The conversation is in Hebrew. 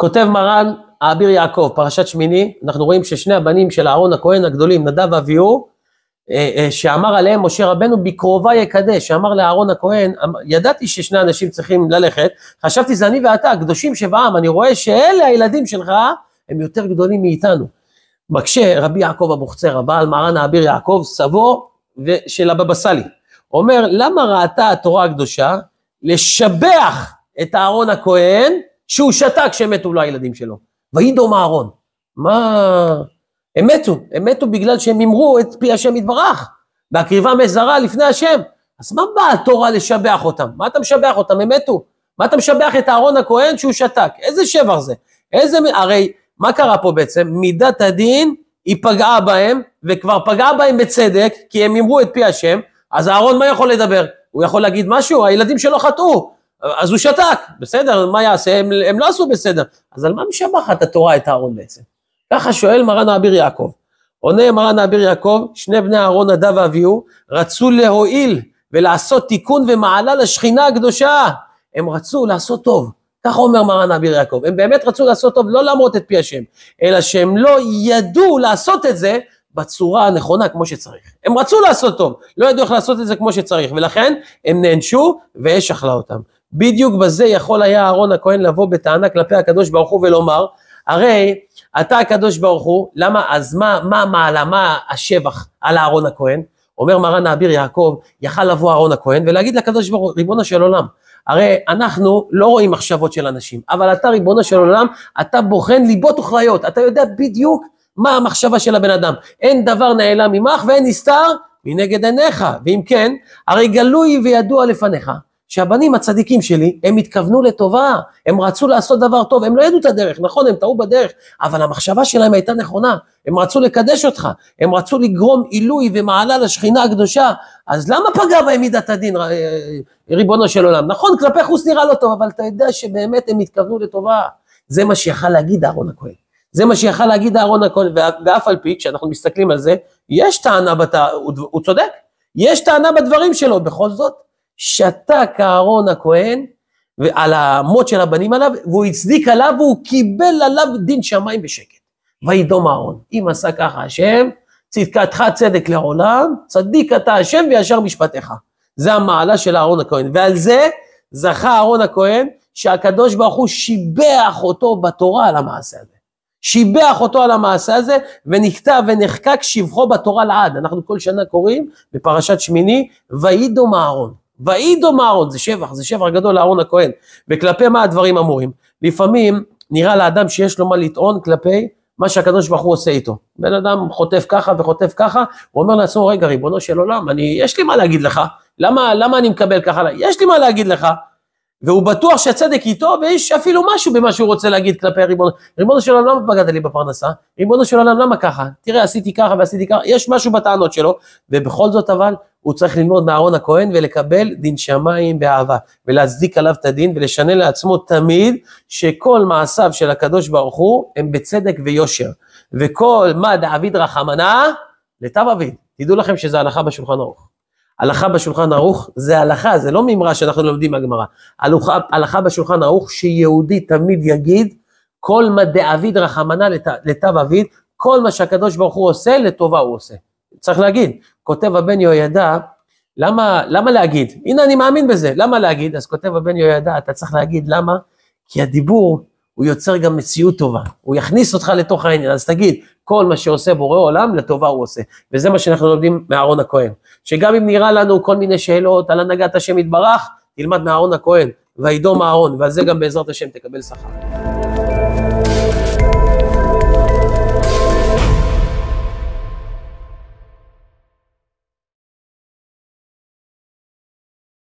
כותב מרן האביר יעקב, פרשת שמיני, אנחנו רואים ששני הבנים של אהרון הכהן הגדולים, נדב ואביהו, אה, אה, שאמר עליהם משה רבנו בקרובה יקדש, שאמר לאהרון הכהן, אמ, ידעתי ששני אנשים צריכים ללכת, חשבתי זה אני ואתה, הקדושים שבעם, אני רואה שאלה הילדים שלך, הם יותר גדולים מאיתנו. מקשה רבי יעקב אבוחצר, הבעל מרן האביר יעקב, סבו של הבבא סאלי, אומר למה ראתה התורה הקדושה לשבח את אהרון הכהן שהוא שתה כשמתו לו הילדים שלו. וידו מאהרון. מה... הם מתו, הם מתו בגלל שהם מימרו את פי השם יתברך. בהקריבה מזרה לפני השם. אז מה באה התורה לשבח אותם? מה אתה משבח אותם? הם מתו. מה אתה משבח את אהרון הכהן שהוא שתק? איזה שבח זה? איזה... הרי מה קרה פה בעצם? מידת הדין היא פגעה בהם, וכבר פגעה בהם בצדק, כי הם אמרו את פי השם, אז אהרון מה יכול לדבר? הוא יכול להגיד משהו? הילדים שלו חטאו. אז הוא שתק, בסדר, מה יעשה? הם, הם לא עשו בסדר. אז על מה משבחת התורה את אהרון בעצם? ככה שואל מרן האביר יעקב. עונה מרן האביר יעקב, שני בני אהרון, נדב ואביהו, רצו להועיל ולעשות תיקון ומעלה לשכינה הקדושה. הם רצו לעשות טוב. כך אומר מרן אביר יעקב, הם באמת רצו לעשות טוב, לא למרות את פי השם, אלא שהם לא ידעו לעשות את זה בצורה הנכונה כמו שצריך. הם רצו לעשות טוב, לא ידעו איך לעשות את זה כמו שצריך, ולכן הם נענשו ואש אכלה אותם. בדיוק בזה יכול היה אהרון הכהן לבוא בטענה כלפי הקדוש ברוך הוא ולומר, הרי אתה הקדוש ברוך הוא, למה, אז מה, מה המעלה, מה השבח על אהרון הכהן? אומר מרן האביר יעקב, יכל לבוא אהרון הכהן ולהגיד לקדוש ברוך הוא, ריבונו של עולם, הרי אנחנו לא רואים מחשבות של אנשים, אבל אתה ריבונו של עולם, אתה בוחן ליבות וכליות, אתה יודע בדיוק מה המחשבה של הבן אדם. אין דבר נעלם ממך ואין נסתר מנגד עיניך, ואם כן, הרי גלוי וידוע לפניך. שהבנים הצדיקים שלי, הם התכוונו לטובה, הם רצו לעשות דבר טוב, הם לא ידעו את הדרך, נכון, הם טעו בדרך, אבל המחשבה שלהם הייתה נכונה, הם רצו לקדש אותך, הם רצו לגרום עילוי ומעלה לשכינה הקדושה, אז למה פגע בהם מידת הדין, אה, אה, ריבונו של עולם? נכון, כלפי חוץ נראה לא טוב, אבל אתה יודע שבאמת הם התכוונו לטובה. זה מה שיכל להגיד אהרון הכהן. זה מה שיכל להגיד אהרון הכהן, ואף על פי, כשאנחנו מסתכלים על זה, יש טענה, בת... הוא צודק, יש טענה בדברים שלו, בכל זאת. שתק אהרון הכהן על המות של הבנים עליו, והוא הצדיק עליו והוא קיבל עליו דין שמיים בשקט. וידום אהרון. אם עשה ככה השם, צדקתך צדק לעולם, צדיק אתה השם וישר משפטיך. זה המעלה של אהרון הכהן. ועל זה זכה אהרון הכהן, שהקדוש ברוך הוא שיבח אותו בתורה על המעשה הזה. שיבח אותו על המעשה הזה, ונכתב ונחקק שבחו בתורה לעד. אנחנו כל שנה קוראים בפרשת שמיני, וידום אהרון. וידום אהרון, זה שבח, זה שבח גדול לאהרון הכהן. וכלפי מה הדברים אמורים? לפעמים נראה לאדם שיש לו מה לטעון כלפי מה שהקדוש ברוך הוא עושה איתו. בן אדם חוטף ככה וחוטף ככה, הוא אומר לעצמו, רגע, ריבונו של עולם, אני, יש לי מה להגיד לך, למה, למה אני מקבל ככה? יש לי מה להגיד לך, והוא בטוח שהצדק איתו, ויש אפילו משהו במה שהוא רוצה להגיד כלפי הריבונו. ריבונו של עולם, למה פגעת לי בפרנסה? ריבונו של עולם, למה ככה? תראה, עשיתי ככה ועשיתי ככה, יש משהו בטענות שלו, ובכל זאת אבל, הוא צריך ללמוד מאהרון הכהן ולקבל דין שמיים באהבה, ולהצדיק עליו את הדין, ולשנה לעצמו תמיד, שכל מעשיו של הקדוש ברוך הוא, הם בצדק ויושר. וכל מה דעביד רחמנה, לטב אביד. תדעו לכם שזה הנחה בשולחן ערוך. הלכה בשולחן ערוך זה הלכה, זה לא מימרה שאנחנו לומדים מהגמרא. הלכה, הלכה בשולחן ערוך שיהודי תמיד יגיד, כל מה דאביד רחמנא לתו אביד, כל מה שהקדוש ברוך הוא עושה, לטובה הוא עושה. צריך להגיד, כותב הבן יהוידע, למה, למה להגיד? הנה אני מאמין בזה, למה להגיד? אז כותב הבן יהוידע, אתה צריך להגיד למה? כי הדיבור הוא יוצר גם מציאות טובה, הוא יכניס אותך לתוך העניין, אז תגיד, כל מה שעושה בורא עולם, לטובה הוא עושה. וזה מה שאנחנו לומדים מאהרון הכהן. שגם אם נראה לנו כל מיני שאלות על הנהגת השם יתברך, תלמד מאהרון הכהן, וידום אהרון, ועל זה גם בעזרת השם תקבל שכר.